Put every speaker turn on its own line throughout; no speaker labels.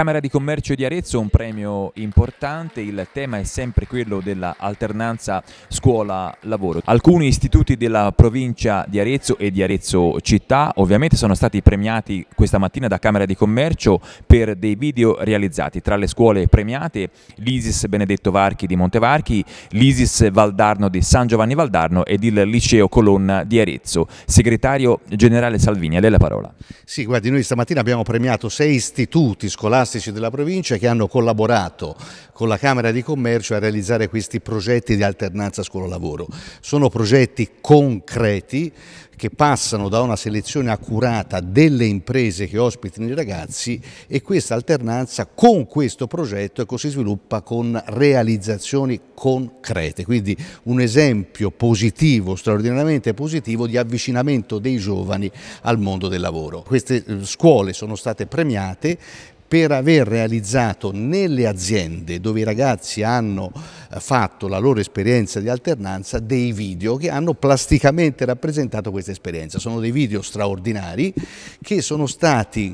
Camera di Commercio di Arezzo un premio importante, il tema è sempre quello dell'alternanza scuola-lavoro. Alcuni istituti della provincia di Arezzo e di Arezzo città ovviamente sono stati premiati questa mattina da Camera di Commercio per dei video realizzati. Tra le scuole premiate l'Isis Benedetto Varchi di Montevarchi, l'Isis Valdarno di San Giovanni Valdarno ed il Liceo Colonna di Arezzo. Segretario generale Salvini, a lei la parola. Sì, guardi, noi stamattina abbiamo premiato sei istituti
scolastici scolastici della provincia che hanno collaborato con la Camera di Commercio a realizzare questi progetti di alternanza scuola-lavoro. Sono progetti concreti che passano da una selezione accurata delle imprese che ospitano i ragazzi e questa alternanza con questo progetto ecco, si sviluppa con realizzazioni concrete. Quindi un esempio positivo, straordinariamente positivo, di avvicinamento dei giovani al mondo del lavoro. Queste eh, scuole sono state premiate per aver realizzato nelle aziende dove i ragazzi hanno eh, fatto la loro esperienza di alternanza dei video che hanno plasticamente rappresentato questa esperienza. Sono dei video straordinari che sono stati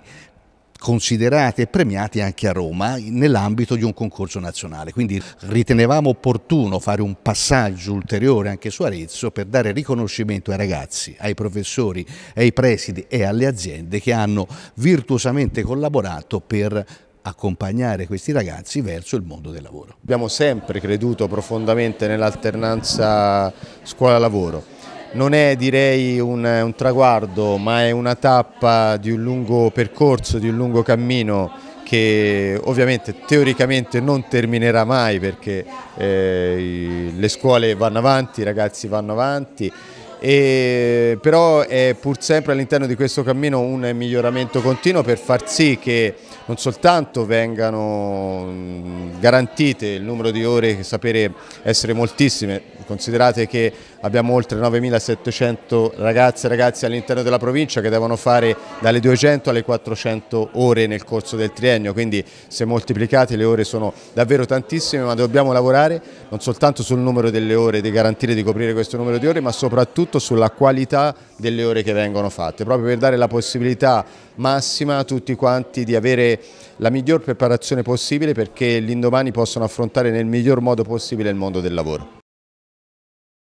considerati e premiati anche a Roma nell'ambito di un concorso nazionale. Quindi ritenevamo opportuno fare un passaggio ulteriore anche su Arezzo per dare riconoscimento ai ragazzi, ai professori, ai presidi e alle aziende che hanno virtuosamente collaborato per
accompagnare questi ragazzi verso il mondo del lavoro. Abbiamo sempre creduto profondamente nell'alternanza scuola-lavoro non è direi un, un, traguardo ma è una tappa di un lungo percorso, di un lungo cammino che ovviamente teoricamente non terminerà mai perché eh, le scuole vanno avanti, i ragazzi vanno avanti e, però è pur sempre all'interno di questo cammino un miglioramento continuo per far sì che non soltanto vengano mm, garantite il numero di ore che sapere essere moltissime, Considerate che abbiamo oltre 9.700 ragazze e ragazzi all'interno della provincia che devono fare dalle 200 alle 400 ore nel corso del triennio, quindi se moltiplicate le ore sono davvero tantissime, ma dobbiamo lavorare non soltanto sul numero delle ore, di garantire di coprire questo numero di ore, ma soprattutto sulla qualità delle ore che vengono fatte, proprio per dare la possibilità massima a tutti quanti di avere la miglior preparazione possibile perché l'indomani possono affrontare nel miglior modo possibile il mondo del lavoro.